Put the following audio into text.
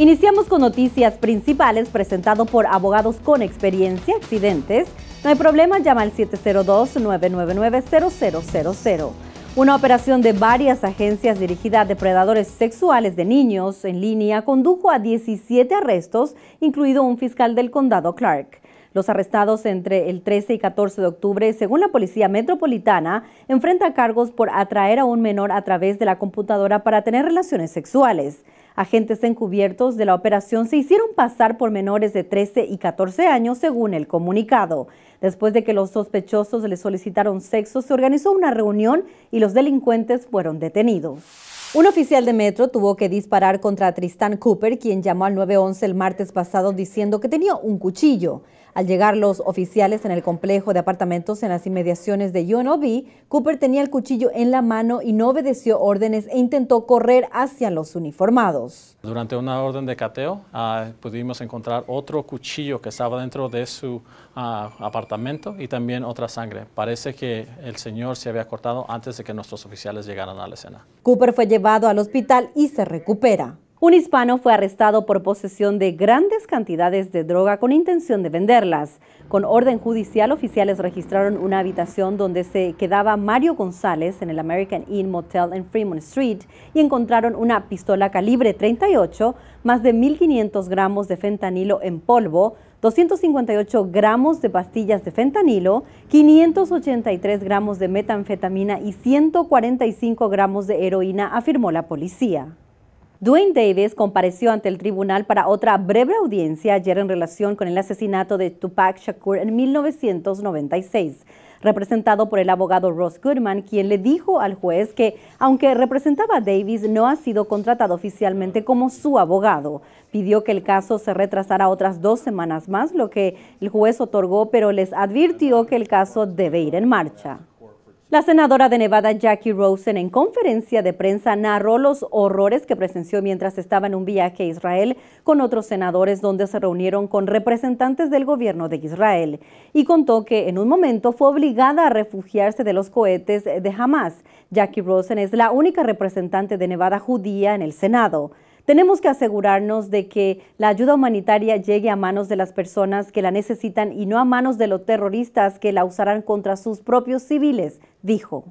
Iniciamos con noticias principales presentado por abogados con experiencia, accidentes. No hay problema, llama al 702-999-0000. Una operación de varias agencias dirigida a depredadores sexuales de niños en línea condujo a 17 arrestos, incluido un fiscal del condado Clark. Los arrestados entre el 13 y 14 de octubre, según la Policía Metropolitana, enfrentan cargos por atraer a un menor a través de la computadora para tener relaciones sexuales. Agentes encubiertos de la operación se hicieron pasar por menores de 13 y 14 años, según el comunicado. Después de que los sospechosos le solicitaron sexo, se organizó una reunión y los delincuentes fueron detenidos. Un oficial de metro tuvo que disparar contra Tristan Cooper, quien llamó al 911 el martes pasado diciendo que tenía un cuchillo. Al llegar los oficiales en el complejo de apartamentos en las inmediaciones de UNLV, Cooper tenía el cuchillo en la mano y no obedeció órdenes e intentó correr hacia los uniformados. Durante una orden de cateo ah, pudimos encontrar otro cuchillo que estaba dentro de su ah, apartamento y también otra sangre. Parece que el señor se había cortado antes de que nuestros oficiales llegaran a la escena. Cooper fue llevado al hospital y se recupera. Un hispano fue arrestado por posesión de grandes cantidades de droga con intención de venderlas. Con orden judicial, oficiales registraron una habitación donde se quedaba Mario González en el American Inn Motel en Fremont Street y encontraron una pistola calibre 38, más de 1.500 gramos de fentanilo en polvo, 258 gramos de pastillas de fentanilo, 583 gramos de metanfetamina y 145 gramos de heroína, afirmó la policía. Dwayne Davis compareció ante el tribunal para otra breve audiencia ayer en relación con el asesinato de Tupac Shakur en 1996, representado por el abogado Ross Goodman, quien le dijo al juez que, aunque representaba a Davis, no ha sido contratado oficialmente como su abogado. Pidió que el caso se retrasara otras dos semanas más, lo que el juez otorgó, pero les advirtió que el caso debe ir en marcha. La senadora de Nevada Jackie Rosen en conferencia de prensa narró los horrores que presenció mientras estaba en un viaje a Israel con otros senadores donde se reunieron con representantes del gobierno de Israel y contó que en un momento fue obligada a refugiarse de los cohetes de Hamas. Jackie Rosen es la única representante de Nevada judía en el Senado. Tenemos que asegurarnos de que la ayuda humanitaria llegue a manos de las personas que la necesitan y no a manos de los terroristas que la usarán contra sus propios civiles, dijo.